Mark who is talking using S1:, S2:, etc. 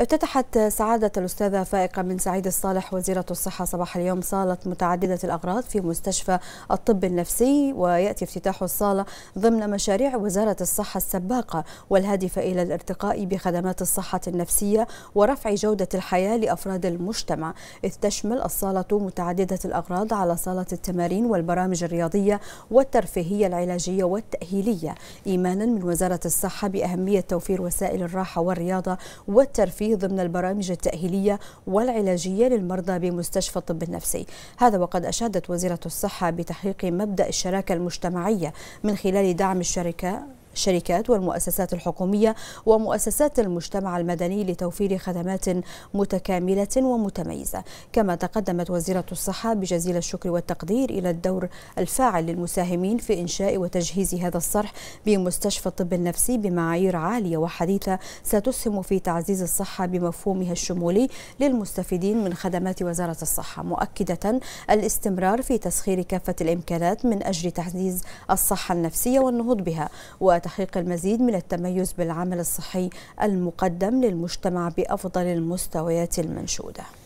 S1: افتتحت سعادة الأستاذة فائقة من سعيد الصالح وزيرة الصحة صباح اليوم صالة متعددة الأغراض في مستشفى الطب النفسي ويأتي افتتاح الصالة ضمن مشاريع وزارة الصحة السباقة والهادفة إلى الارتقاء بخدمات الصحة النفسية ورفع جودة الحياة لأفراد المجتمع إذ تشمل الصالة متعددة الأغراض على صالة التمارين والبرامج الرياضية والترفيهية العلاجية والتأهيلية إيمانا من وزارة الصحة بأهمية توفير وسائل الراحة والرياضة والترفيه فيه ضمن البرامج التأهيلية والعلاجية للمرضى بمستشفى الطب النفسي هذا وقد أشادت وزيرة الصحة بتحقيق مبدأ الشراكة المجتمعية من خلال دعم الشركة الشركات والمؤسسات الحكومية ومؤسسات المجتمع المدني لتوفير خدمات متكاملة ومتميزة كما تقدمت وزيرة الصحة بجزيل الشكر والتقدير إلى الدور الفاعل للمساهمين في إنشاء وتجهيز هذا الصرح بمستشفى الطب النفسي بمعايير عالية وحديثة ستسهم في تعزيز الصحة بمفهومها الشمولي للمستفيدين من خدمات وزارة الصحة مؤكدة الاستمرار في تسخير كافة الإمكانات من أجل تعزيز الصحة النفسية والنهوض بها وت تحقيق المزيد من التميز بالعمل الصحي المقدم للمجتمع بأفضل المستويات المنشوده